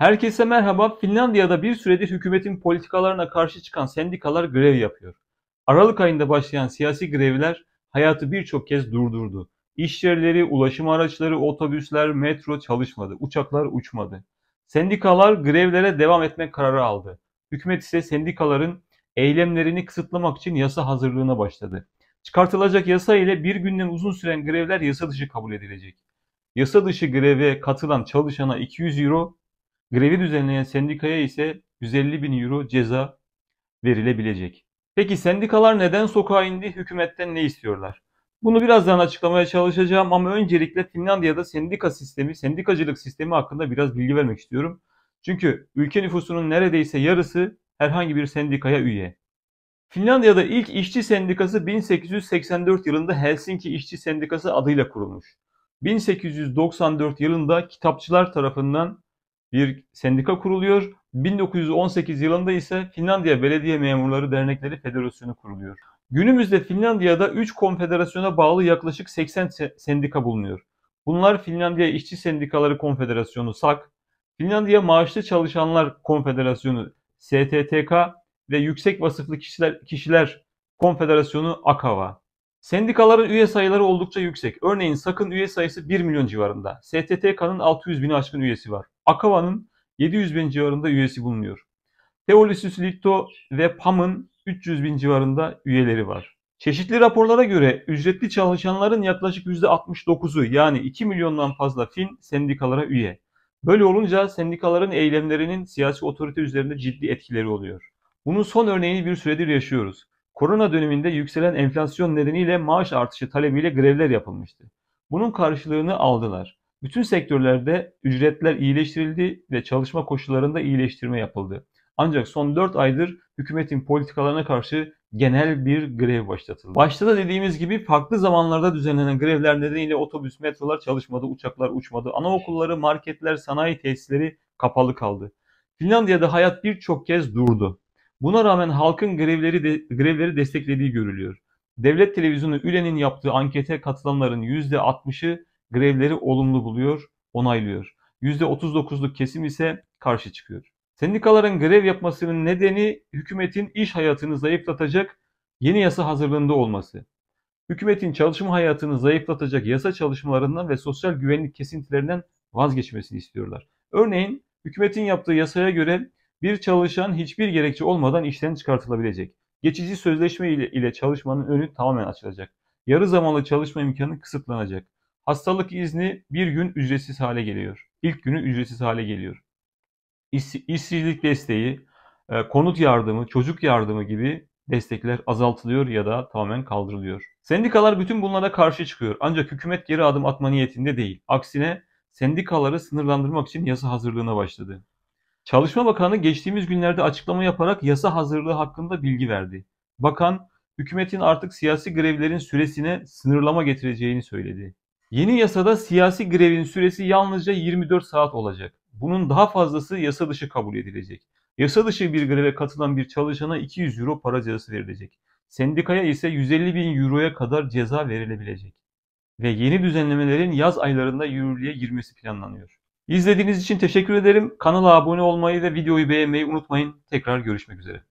Herkese merhaba. Finlandiya'da bir süredir hükümetin politikalarına karşı çıkan sendikalar grev yapıyor. Aralık ayında başlayan siyasi grevler hayatı birçok kez durdurdu. İş yerleri, ulaşım araçları, otobüsler, metro çalışmadı, uçaklar uçmadı. Sendikalar grevlere devam etme kararı aldı. Hükümet ise sendikaların eylemlerini kısıtlamak için yasa hazırlığına başladı. Çıkartılacak yasa ile bir günden uzun süren grevler yasa dışı kabul edilecek. Yasa dışı greve katılan çalışana 200 euro, Grevi düzenleyen sendikaya ise 150 bin euro ceza verilebilecek. Peki sendikalar neden sokağa indi, hükümetten ne istiyorlar? Bunu birazdan açıklamaya çalışacağım ama öncelikle Finlandiya'da sendika sistemi, sendikacılık sistemi hakkında biraz bilgi vermek istiyorum. Çünkü ülke nüfusunun neredeyse yarısı herhangi bir sendikaya üye. Finlandiya'da ilk işçi sendikası 1884 yılında Helsinki İşçi Sendikası adıyla kurulmuş. 1894 yılında kitapçılar tarafından bir sendika kuruluyor. 1918 yılında ise Finlandiya Belediye Memurları Dernekleri Federasyonu kuruluyor. Günümüzde Finlandiya'da 3 konfederasyona bağlı yaklaşık 80 sendika bulunuyor. Bunlar Finlandiya İşçi Sendikaları Konfederasyonu SAK, Finlandiya Maaşlı Çalışanlar Konfederasyonu STTK ve Yüksek Vasıflı Kişiler, Kişiler Konfederasyonu AKAVA. Sendikaların üye sayıları oldukça yüksek. Örneğin SAK'ın üye sayısı 1 milyon civarında. STTK'nın 600 bini aşkın üyesi var. Akava'nın 700 bin civarında üyesi bulunuyor. Teolüsüs Lito ve PAM'ın 300 bin civarında üyeleri var. Çeşitli raporlara göre ücretli çalışanların yaklaşık %69'u yani 2 milyondan fazla Fin sendikalara üye. Böyle olunca sendikaların eylemlerinin siyasi otorite üzerinde ciddi etkileri oluyor. Bunun son örneğini bir süredir yaşıyoruz. Korona döneminde yükselen enflasyon nedeniyle maaş artışı talebiyle grevler yapılmıştı. Bunun karşılığını aldılar. Bütün sektörlerde ücretler iyileştirildi ve çalışma koşullarında iyileştirme yapıldı. Ancak son 4 aydır hükümetin politikalarına karşı genel bir grev başlatıldı. Başta da dediğimiz gibi farklı zamanlarda düzenlenen grevler nedeniyle otobüs, metrolar çalışmadı, uçaklar uçmadı, anaokulları, marketler, sanayi tesisleri kapalı kaldı. Finlandiya'da hayat birçok kez durdu. Buna rağmen halkın grevleri de, grevleri desteklediği görülüyor. Devlet televizyonu Üle'nin yaptığı ankete katılanların %60'ı grevleri olumlu buluyor, onaylıyor. %39'luk kesim ise karşı çıkıyor. Sendikaların grev yapmasının nedeni hükümetin iş hayatını zayıflatacak yeni yasa hazırlığında olması. Hükümetin çalışma hayatını zayıflatacak yasa çalışmalarından ve sosyal güvenlik kesintilerinden vazgeçmesini istiyorlar. Örneğin hükümetin yaptığı yasaya göre bir çalışan hiçbir gerekçe olmadan işten çıkartılabilecek. Geçici sözleşme ile, ile çalışmanın önü tamamen açılacak. Yarı zamanlı çalışma imkanı kısıtlanacak. Hastalık izni bir gün ücretsiz hale geliyor. İlk günü ücretsiz hale geliyor. İş, işsizlik desteği, e, konut yardımı, çocuk yardımı gibi destekler azaltılıyor ya da tamamen kaldırılıyor. Sendikalar bütün bunlara karşı çıkıyor. Ancak hükümet geri adım atma niyetinde değil. Aksine sendikaları sınırlandırmak için yasa hazırlığına başladı. Çalışma Bakanı geçtiğimiz günlerde açıklama yaparak yasa hazırlığı hakkında bilgi verdi. Bakan, hükümetin artık siyasi grevlerin süresine sınırlama getireceğini söyledi. Yeni yasada siyasi grevin süresi yalnızca 24 saat olacak. Bunun daha fazlası yasa dışı kabul edilecek. Yasa dışı bir greve katılan bir çalışana 200 euro para cezası verilecek. Sendikaya ise 150 bin euroya kadar ceza verilebilecek. Ve yeni düzenlemelerin yaz aylarında yürürlüğe girmesi planlanıyor. İzlediğiniz için teşekkür ederim. Kanala abone olmayı ve videoyu beğenmeyi unutmayın. Tekrar görüşmek üzere.